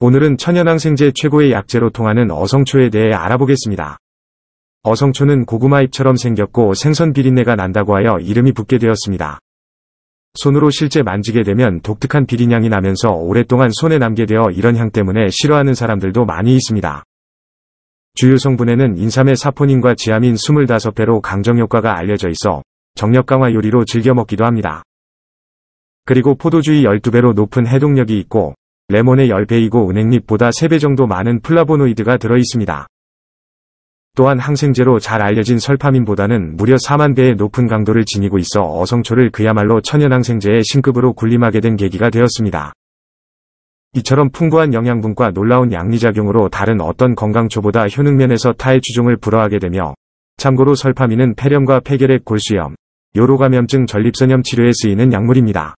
오늘은 천연항생제 최고의 약재로 통하는 어성초에 대해 알아보겠습니다. 어성초는 고구마 잎처럼 생겼고 생선 비린내가 난다고 하여 이름이 붙게 되었습니다. 손으로 실제 만지게 되면 독특한 비린향이 나면서 오랫동안 손에 남게 되어 이런 향 때문에 싫어하는 사람들도 많이 있습니다. 주요 성분에는 인삼의 사포닌과 지아민 25배로 강정효과가 알려져 있어 정력 강화 요리로 즐겨 먹기도 합니다. 그리고 포도주의 12배로 높은 해독력이 있고 레몬의 10배이고 은행잎보다 3배 정도 많은 플라보노이드가 들어있습니다. 또한 항생제로 잘 알려진 설파민보다는 무려 4만 배의 높은 강도를 지니고 있어 어성초를 그야말로 천연항생제의 신급으로 군림하게 된 계기가 되었습니다. 이처럼 풍부한 영양분과 놀라운 양리작용으로 다른 어떤 건강초보다 효능면에서 타의 주종을 불허하게 되며 참고로 설파민은 폐렴과 폐결핵 골수염, 요로감염증 전립선염 치료에 쓰이는 약물입니다.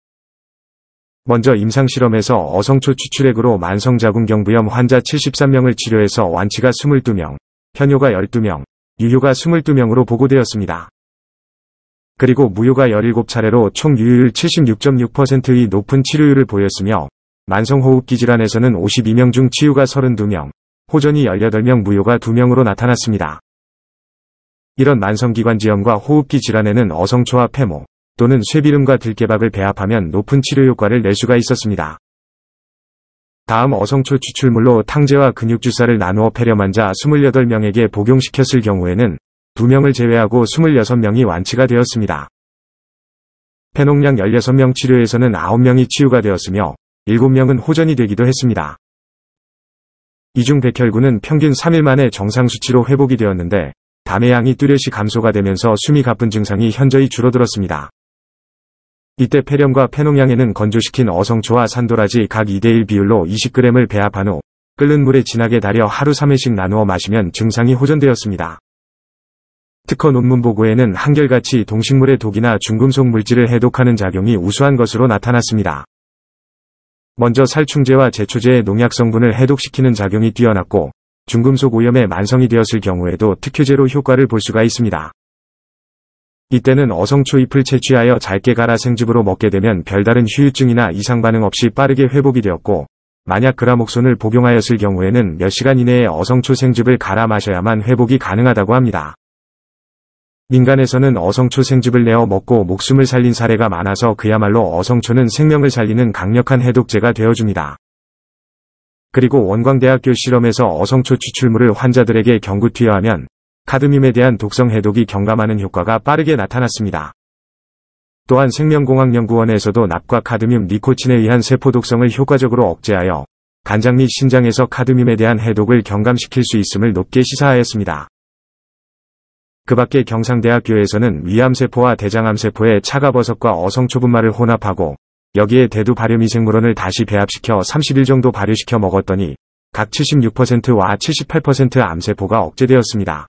먼저 임상실험에서 어성초 추출액으로 만성자궁경부염 환자 73명을 치료해서 완치가 22명, 현효가 12명, 유효가 22명으로 보고되었습니다. 그리고 무효가 17차례로 총 유효율 76.6%의 높은 치료율을 보였으며 만성호흡기 질환에서는 52명 중 치유가 32명, 호전이 18명 무효가 2명으로 나타났습니다. 이런 만성기관지염과 호흡기 질환에는 어성초와 폐모, 또는 쇠비름과 들깨박을 배합하면 높은 치료 효과를 낼 수가 있었습니다. 다음 어성초 추출물로 탕제와 근육주사를 나누어 폐렴 환자 28명에게 복용시켰을 경우에는 2명을 제외하고 26명이 완치가 되었습니다. 폐농량 16명 치료에서는 9명이 치유가 되었으며 7명은 호전이 되기도 했습니다. 이 중 백혈구는 평균 3일 만에 정상 수치로 회복이 되었는데 담의 양이 뚜렷이 감소가 되면서 숨이 가쁜 증상이 현저히 줄어들었습니다. 이때 폐렴과 폐농양에는 건조시킨 어성초와 산도라지 각 2대1 비율로 20g을 배합한 후 끓는 물에 진하게 달여 하루 3회씩 나누어 마시면 증상이 호전되었습니다. 특허 논문 보고에는 한결같이 동식물의 독이나 중금속 물질을 해독하는 작용이 우수한 것으로 나타났습니다. 먼저 살충제와 제초제의 농약 성분을 해독시키는 작용이 뛰어났고 중금속 오염에 만성이 되었을 경우에도 특효제로 효과를 볼 수가 있습니다. 이때는 어성초 잎을 채취하여 잘게 갈아 생즙으로 먹게 되면 별다른 휴유증이나 이상 반응 없이 빠르게 회복이 되었고 만약 그라목손을 복용하였을 경우에는 몇 시간 이내에 어성초 생즙을 갈아 마셔야만 회복이 가능하다고 합니다. 민간에서는 어성초 생즙을 내어 먹고 목숨을 살린 사례가 많아서 그야말로 어성초는 생명을 살리는 강력한 해독제가 되어줍니다. 그리고 원광대학교 실험에서 어성초 추출물을 환자들에게 경구 투여하면 카드뮴에 대한 독성 해독이 경감하는 효과가 빠르게 나타났습니다. 또한 생명공학연구원에서도 납과 카드뮴 니코틴에 의한 세포 독성을 효과적으로 억제하여 간장 및 신장에서 카드뮴에 대한 해독을 경감시킬 수 있음을 높게 시사하였습니다. 그 밖에 경상대학교에서는 위암세포와 대장암세포의 차가버섯과 어성초분말을 혼합하고 여기에 대두 발효미생물원을 다시 배합시켜 30일 정도 발효시켜 먹었더니 각 76%와 78% 암세포가 억제되었습니다.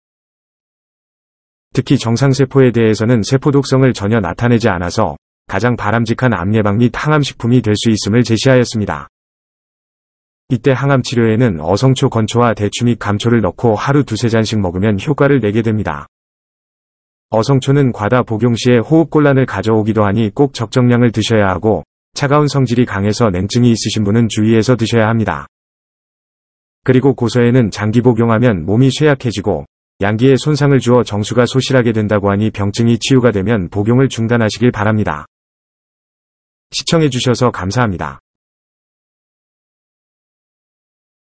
특히 정상세포에 대해서는 세포독성을 전혀 나타내지 않아서 가장 바람직한 암 예방 및 항암식품이 될 수 있음을 제시하였습니다. 이때 항암치료에는 어성초 건초와 대추 및 감초를 넣고 하루 두세 잔씩 먹으면 효과를 내게 됩니다. 어성초는 과다 복용 시에 호흡곤란을 가져오기도 하니 꼭 적정량을 드셔야 하고 차가운 성질이 강해서 냉증이 있으신 분은 주의해서 드셔야 합니다. 그리고 고소에는 장기 복용하면 몸이 쇠약해지고 양기에 손상을 주어 정수가 소실하게 된다고 하니 병증이 치유가 되면 복용을 중단하시길 바랍니다. 시청해주셔서 감사합니다.